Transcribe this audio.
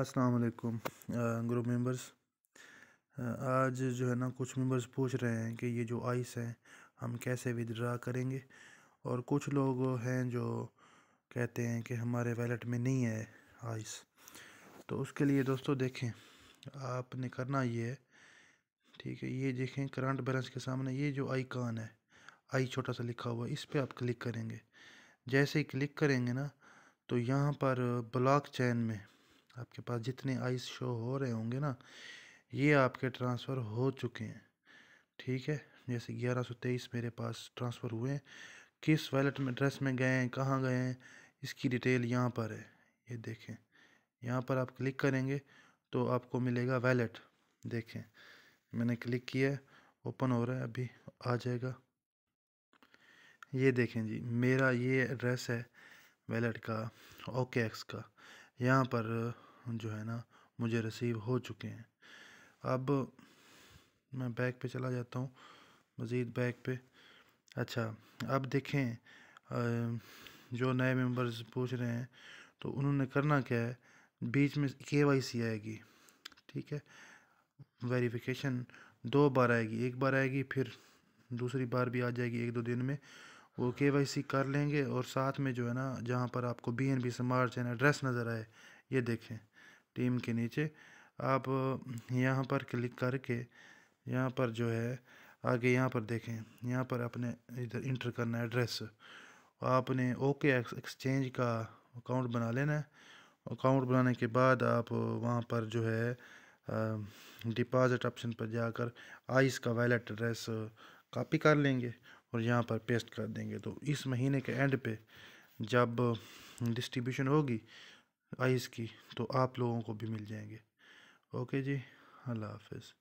अस्सलाम वालेकुम group members आज जो है ना कुछ मेंबर्स पूछ रहे हैं कि ये जो आइस है हम कैसे विदड्रा करेंगे और कुछ लोग हैं जो कहते हैं कि हमारे वैलेट में नहीं है आइस तो उसके लिए दोस्तों देखें आपने करना ये है ठीक है ये देखें करंट बैलेंस के सामने ये जो आइकान है आई छोटा सा लिखा हुआ है इस पर आप क्लिक करेंगे जैसे ही क्लिक करेंगे ना तो यहाँ पर ब्लॉक चैन में आपके पास जितने आइस शो हो रहे होंगे ना ये आपके ट्रांसफ़र हो चुके हैं ठीक है जैसे ग्यारह सौ तेईस मेरे पास ट्रांसफ़र हुए हैं किस वैलेट में एड्रेस में गए हैं कहाँ गए हैं इसकी डिटेल यहाँ पर है ये देखें यहाँ पर आप क्लिक करेंगे तो आपको मिलेगा वैलेट देखें मैंने क्लिक किया ओपन हो रहा है अभी आ जाएगा ये देखें जी मेरा ये एड्रेस है वैलेट का ओके एक्स का यहाँ पर जो है ना मुझे रिसीव हो चुके हैं अब मैं बैक पे चला जाता हूँ मज़ीद बैक पे अच्छा अब देखें जो नए मेंबर्स पूछ रहे हैं तो उन्होंने करना क्या है बीच में के वाई सी आएगी ठीक है वेरिफिकेशन दो बार आएगी एक बार आएगी फिर दूसरी बार भी आ जाएगी एक दो दिन में वो के वाई सी कर लेंगे और साथ में जो है ना जहाँ पर आपको B N B smart chain address नज़र आए ये देखें टीम के नीचे आप यहाँ पर क्लिक करके यहाँ पर जो है आगे यहाँ पर देखें यहाँ पर अपने इधर इंटर करना है एड्रेस आपने ओके एक्सचेंज का अकाउंट बना लेना है अकाउंट बनाने के बाद आप वहाँ पर जो है डिपॉजिट ऑप्शन पर जाकर आइस का वैलेट एड्रेस कॉपी कर लेंगे और यहाँ पर पेस्ट कर देंगे तो इस महीने के एंड पे जब डिस्ट्रीब्यूशन होगी आइस की तो आप लोगों को भी मिल जाएंगे ओके जी अल्लाह हाफिज़